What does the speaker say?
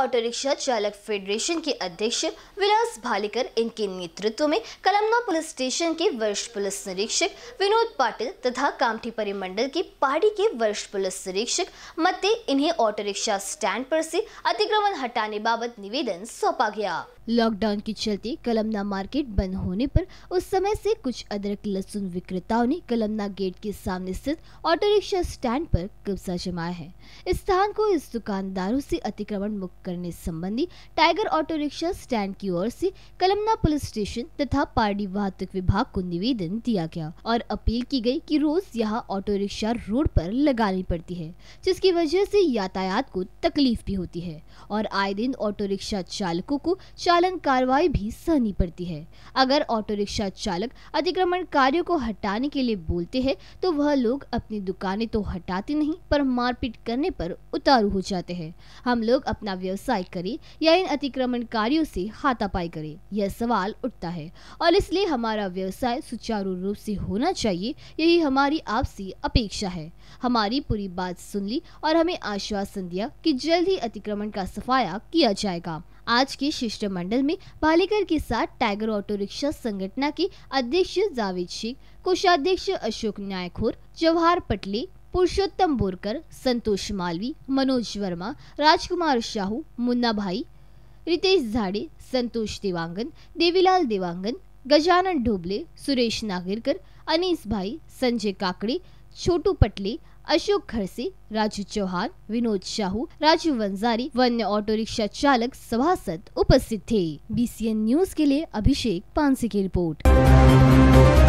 auto rickshaw चालक federation के अध्यक्ष विलास भालेकर इनके नेतृत्व में कलमना पुलिस स्टेशन के वरिष्ठ पुलिस निरीक्षक विनोद पाटिल तथा कामठी परिमंडल के पहाड़ी के वरिष्ठ पुलिस निरीक्षक मते इन्हें ऑटो रिक्शा स्टैंड पर से अतिक्रमण हटाने बाबत निवेदन सौंपा गया लॉकडाउन के चलते कलमना मार्केट बंद होने पर उस समय से कुछ अदरक लहसुन विक्रेताओं ने कलमना गेट के सामने स्थित ऑटो रिक्शा स्टैंड पर कब्जा जमाया है इस स्थान को इस दुकानदारों से अतिक्रमण मुक्त करने संबंधी टाइगर ऑटो रिक्शा स्टैंड की ओर से कलमना पुलिस स्टेशन तथा पार्टी वाहतक विभाग को निवेदन दिया गया और अपील की गयी की रोज यहाँ ऑटो रिक्शा रोड आरोप लगानी पड़ती है जिसकी वजह ऐसी यातायात को तकलीफ भी होती है और आए दिन ऑटो रिक्शा चालकों को चाल पालन कार्रवाई भी सहनी पड़ती है अगर ऑटो रिक्शा चालक अतिक्रमण कार्यो को हटाने के लिए बोलते हैं तो वह लोग अपनी दुकानें तो हटाते नहीं पर मारपीट करने पर उतारू हो जाते हैं हम लोग अपना व्यवसाय करें या इन अतिक्रमण कार्यो से हाथापाई करें यह सवाल उठता है और इसलिए हमारा व्यवसाय सुचारू रूप से होना चाहिए यही हमारी आपसी अपेक्षा है हमारी पूरी बात सुन ली और हमें आश्वासन दिया कि जल्द ही अतिक्रमण का सफाया किया जाएगा आज के शिष्टमंडल में पालेकर के साथ टाइगर ऑटो रिक्शा संगठना के अध्यक्ष जावेद शेख कोषाध्यक्ष अशोक न्यायखोर जवाहर पटले पुरुषोत्तम बोरकर संतोष मालवी मनोज वर्मा राजकुमार शाहू मुन्ना भाई रितेश झाड़े संतोष देवांगन देवीलाल देवांगन गजानन ढोबले सुरेश नागिरकर अनीस भाई संजय काकड़े छोटू पटले अशोक खड़से राजू चौहान विनोद शाहू राजू वंजारी वन्य ऑटो रिक्शा चालक सभासद उपस्थित थे बीसीएन न्यूज के लिए अभिषेक पानसी की रिपोर्ट